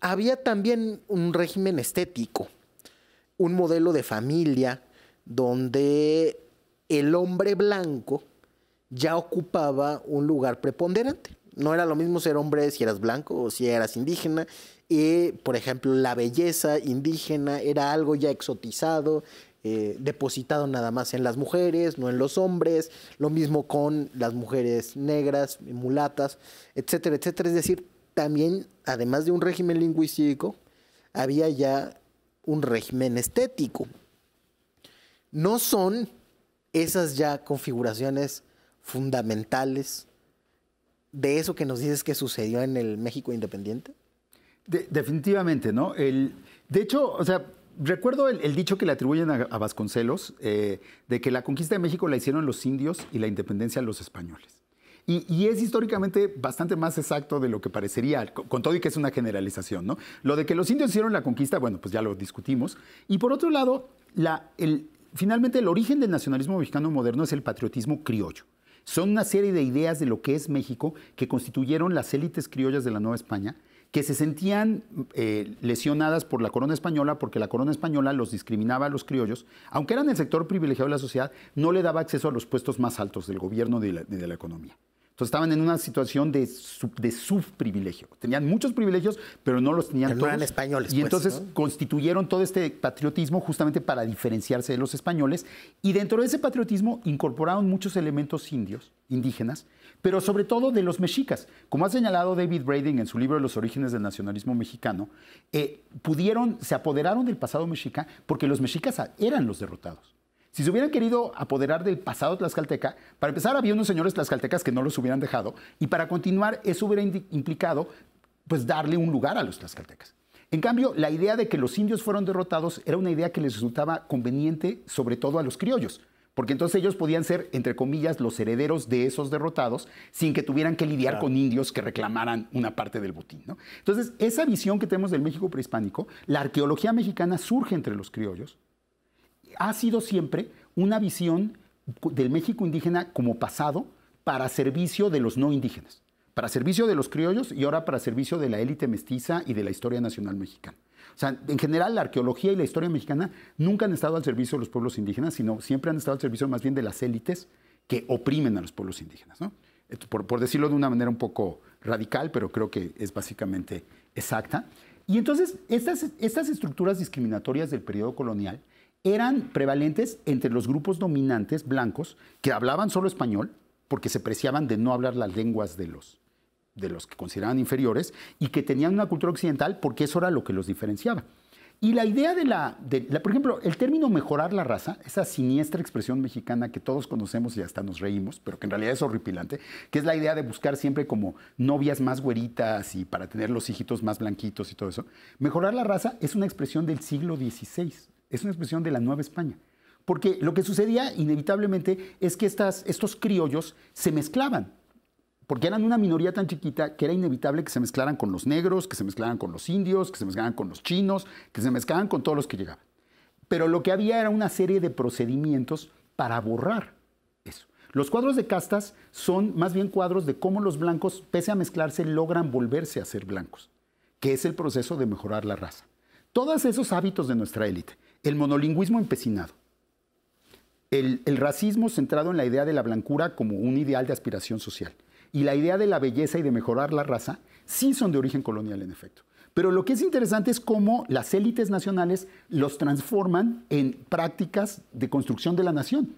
había también un régimen estético, un modelo de familia donde el hombre blanco ya ocupaba un lugar preponderante. No era lo mismo ser hombre si eras blanco o si eras indígena. Y, por ejemplo, la belleza indígena era algo ya exotizado, eh, depositado nada más en las mujeres, no en los hombres, lo mismo con las mujeres negras, mulatas, etcétera, etcétera. Es decir, también, además de un régimen lingüístico, había ya un régimen estético. No son esas ya configuraciones fundamentales de eso que nos dices que sucedió en el México independiente? definitivamente, ¿no? El, de hecho, o sea, recuerdo el, dicho que le atribuyen a, Vasconcelos, eh, de que la conquista de México la hicieron los indios y la independencia los españoles. Y, es históricamente bastante más exacto de lo que parecería, con todo y que es una generalización, ¿no? Lo de que los indios hicieron la conquista, bueno, pues ya lo discutimos. Y por otro lado, la, el, finalmente el origen del nacionalismo mexicano moderno es el patriotismo criollo. Son una serie de ideas de lo que es México que constituyeron las élites criollas de la Nueva España, que se sentían eh, lesionadas por la corona española, porque la corona española los discriminaba a los criollos, aunque eran el sector privilegiado de la sociedad, no le daba acceso a los puestos más altos del gobierno y de la economía. Entonces estaban en una situación de, subprivilegio. Tenían muchos privilegios, pero no los tenían pero todos. eran españoles. Y pues, entonces constituyeron todo este patriotismo justamente para diferenciarse de los españoles. Y dentro de ese patriotismo incorporaron muchos elementos indios, indígenas, pero sobre todo de los mexicas. Como ha señalado David Brading en su libro Los orígenes del nacionalismo mexicano, eh, pudieron, se apoderaron del pasado mexica porque los mexicas eran los derrotados. Si se hubieran querido apoderar del pasado tlaxcalteca, para empezar había unos señores tlaxcaltecas que no los hubieran dejado y para continuar eso hubiera implicado pues darle un lugar a los tlaxcaltecas. En cambio, la idea de que los indios fueron derrotados era una idea que les resultaba conveniente sobre todo a los criollos, porque entonces ellos podían ser, entre comillas, los herederos de esos derrotados sin que tuvieran que lidiar con indios que reclamaran una parte del botín. Entonces, esa visión que tenemos del México prehispánico, la arqueología mexicana surge entre los criollos, ha sido siempre una visión del México indígena como pasado para servicio de los no indígenas, para servicio de los criollos y ahora para servicio de la élite mestiza y de la historia nacional mexicana. O sea, en general la arqueología y la historia mexicana nunca han estado al servicio de los pueblos indígenas, sino siempre han estado al servicio más bien de las élites que oprimen a los pueblos indígenas. ¿no? Por, decirlo de una manera un poco radical, pero creo que es básicamente exacta. Y entonces, estas, estas estructuras discriminatorias del periodo colonial eran prevalentes entre los grupos dominantes blancos que hablaban solo español, porque se preciaban de no hablar las lenguas de los, de los que consideraban inferiores, y que tenían una cultura occidental porque eso era lo que los diferenciaba. Y la idea de la, de la, por ejemplo, el término mejorar la raza, esa siniestra expresión mexicana que todos conocemos y hasta nos reímos, pero que en realidad es horripilante, que es la idea de buscar siempre como novias más güeritas y para tener los hijitos más blanquitos y todo eso. Mejorar la raza es una expresión del siglo XVI es una expresión de la Nueva España. Porque lo que sucedía inevitablemente es que estas, estos criollos se mezclaban, porque eran una minoría tan chiquita que era inevitable que se mezclaran con los negros, que se mezclaran con los indios, que se mezclaran con los chinos, que se mezclaran con todos los que llegaban. Pero lo que había era una serie de procedimientos para borrar eso. Los cuadros de castas son más bien cuadros de cómo los blancos, pese a mezclarse, logran volverse a ser blancos, que es el proceso de mejorar la raza. Todos esos hábitos de nuestra élite, el monolingüismo empecinado, el, racismo centrado en la idea de la blancura como un ideal de aspiración social y la idea de la belleza y de mejorar la raza, sí son de origen colonial en efecto. Pero lo que es interesante es cómo las élites nacionales los transforman en prácticas de construcción de la nación.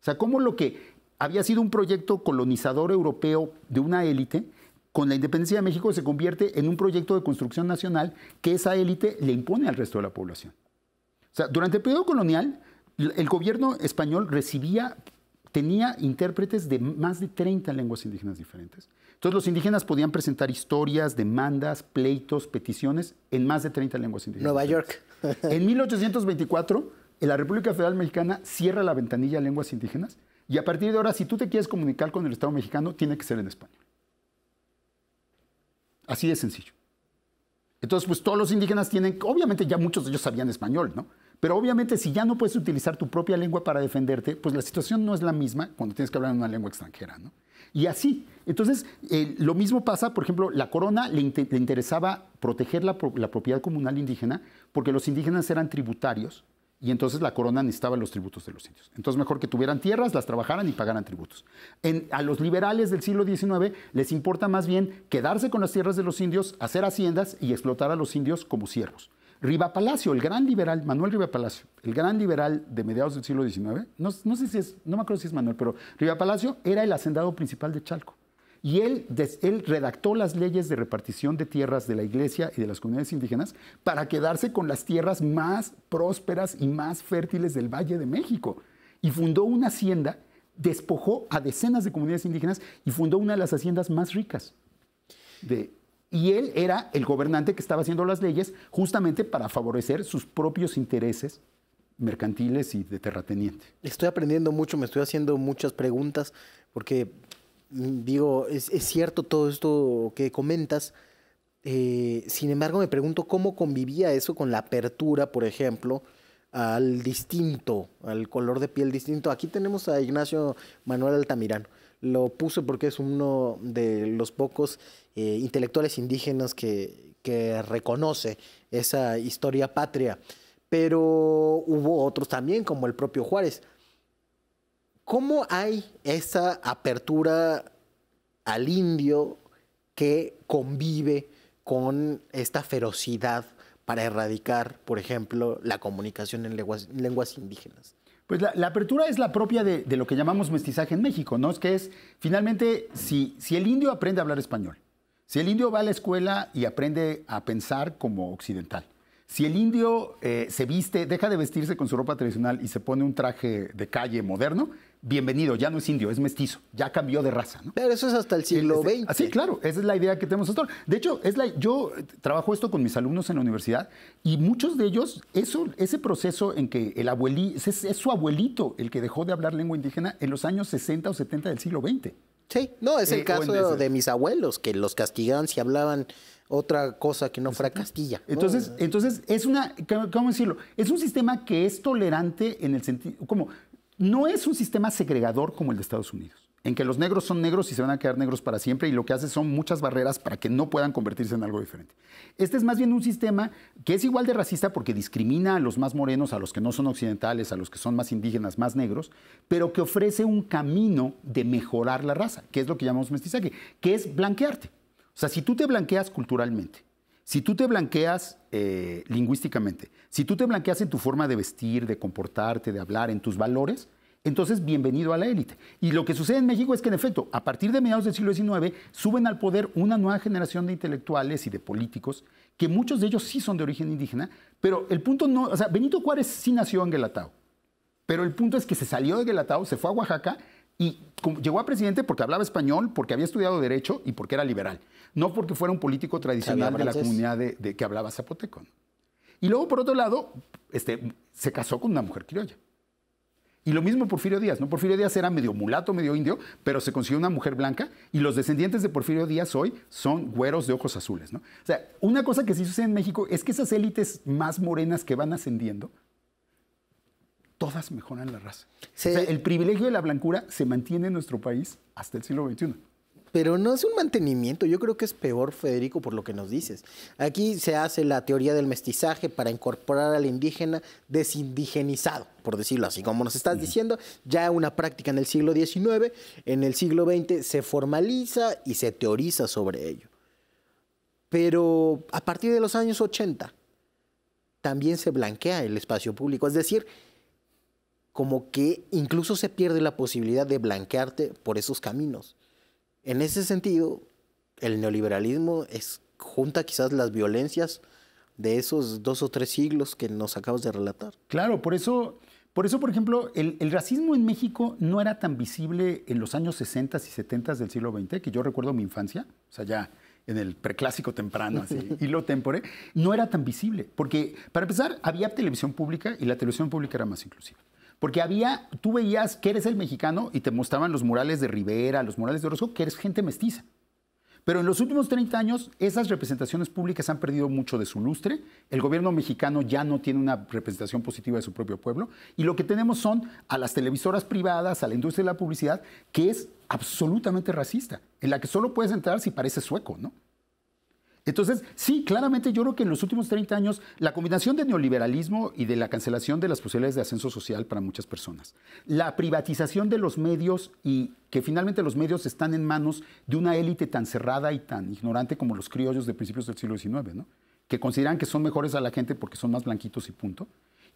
O sea, cómo lo que había sido un proyecto colonizador europeo de una élite, con la independencia de México se convierte en un proyecto de construcción nacional que esa élite le impone al resto de la población. O sea, durante el periodo colonial, el gobierno español recibía, tenía intérpretes de más de 30 lenguas indígenas diferentes. Entonces los indígenas podían presentar historias, demandas, pleitos, peticiones en más de 30 lenguas indígenas. Nueva York. en 1824, la República Federal Mexicana cierra la ventanilla a lenguas indígenas y a partir de ahora, si tú te quieres comunicar con el Estado mexicano, tiene que ser en español. Así de sencillo. Entonces, pues todos los indígenas tienen, obviamente ya muchos de ellos sabían español, ¿no? Pero obviamente si ya no puedes utilizar tu propia lengua para defenderte, pues la situación no es la misma cuando tienes que hablar en una lengua extranjera, Y así. Entonces, eh, lo mismo pasa, por ejemplo, la corona le, interesaba proteger la, propiedad comunal indígena porque los indígenas eran tributarios y entonces la corona necesitaba los tributos de los indios. Entonces mejor que tuvieran tierras, las trabajaran y pagaran tributos. a los liberales del siglo XIX les importa más bien quedarse con las tierras de los indios, hacer haciendas y explotar a los indios como siervos. Riva Palacio, el gran liberal, Manuel Riva Palacio, el gran liberal de mediados del siglo XIX, no, sé si es, no me acuerdo si es Manuel, pero Riva Palacio era el hacendado principal de Chalco. Y él, él redactó las leyes de repartición de tierras de la iglesia y de las comunidades indígenas para quedarse con las tierras más prósperas y más fértiles del Valle de México. Y fundó una hacienda, despojó a decenas de comunidades indígenas y fundó una de las haciendas más ricas de, y él era el gobernante que estaba haciendo las leyes justamente para favorecer sus propios intereses mercantiles y de terrateniente. Estoy aprendiendo mucho, me estoy haciendo muchas preguntas, porque mm, digo, es, cierto todo esto que comentas. Eh, sin embargo, me pregunto cómo convivía eso con la apertura, por ejemplo, al distinto, al color de piel distinto. Aquí tenemos a Ignacio Manuel Altamirano lo puso porque es uno de los pocos eh, intelectuales indígenas que, reconoce esa historia patria. Pero hubo otros también, como el propio Juárez. ¿Cómo hay esa apertura al indio que convive con esta ferocidad para erradicar, por ejemplo, la comunicación en lenguas indígenas? Pues la, apertura es la propia de, lo que llamamos mestizaje en México, ¿no? Es que es, finalmente, si, el indio aprende a hablar español, si el indio va a la escuela y aprende a pensar como occidental, si el indio eh, se viste, deja de vestirse con su ropa tradicional y se pone un traje de calle moderno, bienvenido, ya no es indio, es mestizo, ya cambió de raza. Pero eso es hasta el siglo XX. Así, claro, esa es la idea que tenemos De hecho, es la, yo trabajo esto con mis alumnos en la universidad y muchos de ellos, eso, ese proceso en que el abuelí, es, su abuelito el que dejó de hablar lengua indígena en los años 60 o 70 del siglo XX. Sí, no, es el eh, caso de mis abuelos, que los castigaban si hablaban otra cosa que no fuera Castilla. Entonces, entonces es una, ¿cómo decirlo? Es un sistema que es tolerante en el sentido, como no es un sistema segregador como el de Estados Unidos, en que los negros son negros y se van a quedar negros para siempre y lo que hace son muchas barreras para que no puedan convertirse en algo diferente. Este es más bien un sistema que es igual de racista porque discrimina a los más morenos, a los que no son occidentales, a los que son más indígenas, más negros, pero que ofrece un camino de mejorar la raza, que es lo que llamamos mestizaje, que es blanquearte. O sea, si tú te blanqueas culturalmente, si tú te blanqueas eh, lingüísticamente, si tú te blanqueas en tu forma de vestir, de comportarte, de hablar, en tus valores, entonces bienvenido a la élite. Y lo que sucede en México es que, en efecto, a partir de mediados del siglo XIX, suben al poder una nueva generación de intelectuales y de políticos, que muchos de ellos sí son de origen indígena, pero el punto no, o sea, Benito Juárez sí nació en Guelatao, pero el punto es que se salió de Guelatao, se fue a Oaxaca y llegó a presidente porque hablaba español, porque había estudiado derecho y porque era liberal, no porque fuera un político tradicional de la comunidad de, que hablaba zapoteco. Y luego, por otro lado, este, se casó con una mujer criolla. Y lo mismo Porfirio Díaz, ¿no? Porfirio Díaz era medio mulato, medio indio, pero se consiguió una mujer blanca y los descendientes de Porfirio Díaz hoy son güeros de ojos azules, ¿no? O sea, una cosa que sí sucede en México es que esas élites más morenas que van ascendiendo, todas mejoran la raza. el privilegio de la blancura se mantiene en nuestro país hasta el siglo XXI. Pero no es un mantenimiento, yo creo que es peor, Federico, por lo que nos dices. Aquí se hace la teoría del mestizaje para incorporar al indígena desindigenizado, por decirlo así, como nos estás diciendo, ya una práctica en el siglo XIX, en el siglo XX se formaliza y se teoriza sobre ello. Pero a partir de los años 80 también se blanquea el espacio público, es decir, como que incluso se pierde la posibilidad de blanquearte por esos caminos. En ese sentido, el neoliberalismo es, junta quizás las violencias de esos dos o tres siglos que nos acabas de relatar. Claro, por eso, por, eso, por ejemplo, el, racismo en México no era tan visible en los años 60 y 70 del siglo XX, que yo recuerdo mi infancia, o sea, ya en el preclásico temprano, así, y lo tempore, no era tan visible, porque para empezar, había televisión pública y la televisión pública era más inclusiva. Porque había, tú veías que eres el mexicano y te mostraban los murales de Rivera, los murales de Orozco, que eres gente mestiza. Pero en los últimos 30 años, esas representaciones públicas han perdido mucho de su lustre. El gobierno mexicano ya no tiene una representación positiva de su propio pueblo. Y lo que tenemos son a las televisoras privadas, a la industria de la publicidad, que es absolutamente racista, en la que solo puedes entrar si pareces sueco, ¿no? Entonces, sí, claramente yo creo que en los últimos 30 años la combinación de neoliberalismo y de la cancelación de las posibilidades de ascenso social para muchas personas, la privatización de los medios y que finalmente los medios están en manos de una élite tan cerrada y tan ignorante como los criollos de principios del siglo XIX, ¿no? que consideran que son mejores a la gente porque son más blanquitos y punto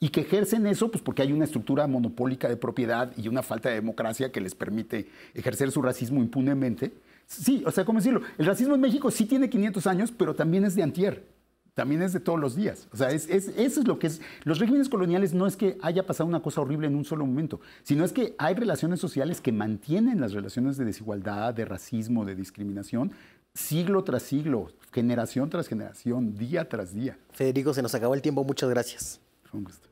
y que ejercen eso pues porque hay una estructura monopólica de propiedad y una falta de democracia que les permite ejercer su racismo impunemente Sí, o sea, ¿cómo decirlo? El racismo en México sí tiene 500 años, pero también es de antier, también es de todos los días. O sea, es, eso es lo que es. Los regímenes coloniales no es que haya pasado una cosa horrible en un solo momento, sino es que hay relaciones sociales que mantienen las relaciones de desigualdad, de racismo, de discriminación, siglo tras siglo, generación tras generación, día tras día. Federico, se nos acabó el tiempo, muchas gracias. un gusto.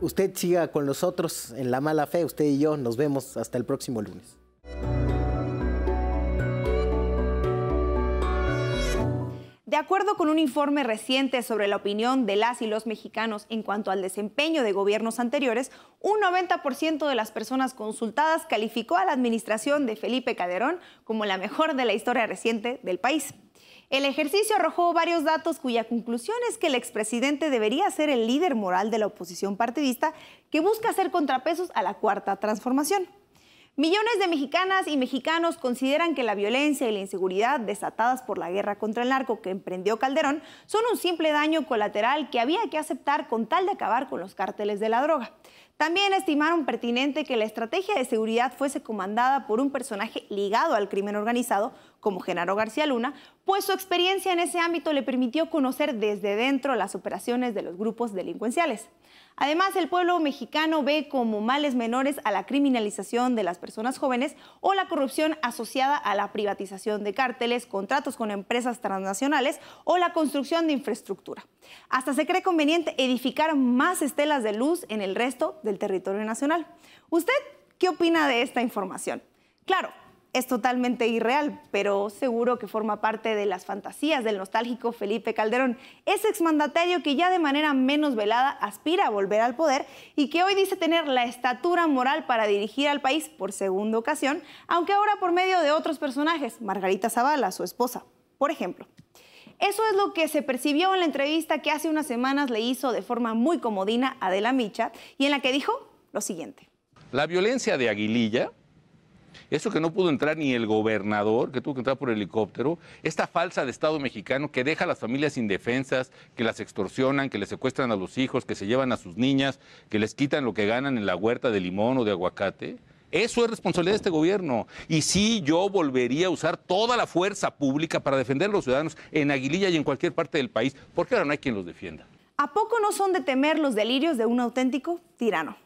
Usted siga con nosotros en la mala fe, usted y yo nos vemos hasta el próximo lunes. De acuerdo con un informe reciente sobre la opinión de las y los mexicanos en cuanto al desempeño de gobiernos anteriores, un 90% de las personas consultadas calificó a la administración de Felipe Calderón como la mejor de la historia reciente del país. El ejercicio arrojó varios datos cuya conclusión es que el expresidente debería ser el líder moral de la oposición partidista que busca hacer contrapesos a la cuarta transformación. Millones de mexicanas y mexicanos consideran que la violencia y la inseguridad desatadas por la guerra contra el narco que emprendió Calderón son un simple daño colateral que había que aceptar con tal de acabar con los cárteles de la droga. También estimaron pertinente que la estrategia de seguridad fuese comandada por un personaje ligado al crimen organizado como Genaro García Luna, pues su experiencia en ese ámbito le permitió conocer desde dentro las operaciones de los grupos delincuenciales. Además, el pueblo mexicano ve como males menores a la criminalización de las personas jóvenes o la corrupción asociada a la privatización de cárteles, contratos con empresas transnacionales o la construcción de infraestructura. Hasta se cree conveniente edificar más estelas de luz en el resto del territorio nacional. ¿Usted qué opina de esta información? Claro, es totalmente irreal, pero seguro que forma parte de las fantasías del nostálgico Felipe Calderón, ese exmandatario que ya de manera menos velada aspira a volver al poder y que hoy dice tener la estatura moral para dirigir al país por segunda ocasión, aunque ahora por medio de otros personajes, Margarita Zavala, su esposa, por ejemplo. Eso es lo que se percibió en la entrevista que hace unas semanas le hizo de forma muy comodina a Adela Micha y en la que dijo lo siguiente. La violencia de Aguililla eso que no pudo entrar ni el gobernador, que tuvo que entrar por helicóptero, esta falsa de Estado mexicano que deja a las familias indefensas, que las extorsionan, que les secuestran a los hijos, que se llevan a sus niñas, que les quitan lo que ganan en la huerta de limón o de aguacate. Eso es responsabilidad de este gobierno. Y sí, yo volvería a usar toda la fuerza pública para defender a los ciudadanos en Aguililla y en cualquier parte del país, porque ahora no hay quien los defienda. ¿A poco no son de temer los delirios de un auténtico tirano?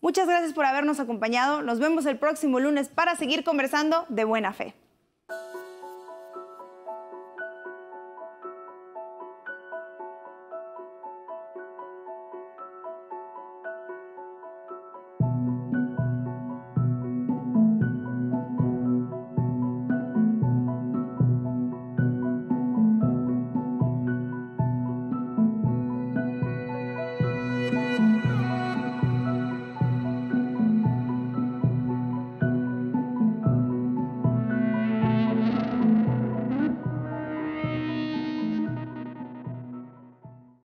Muchas gracias por habernos acompañado. Nos vemos el próximo lunes para seguir conversando de buena fe.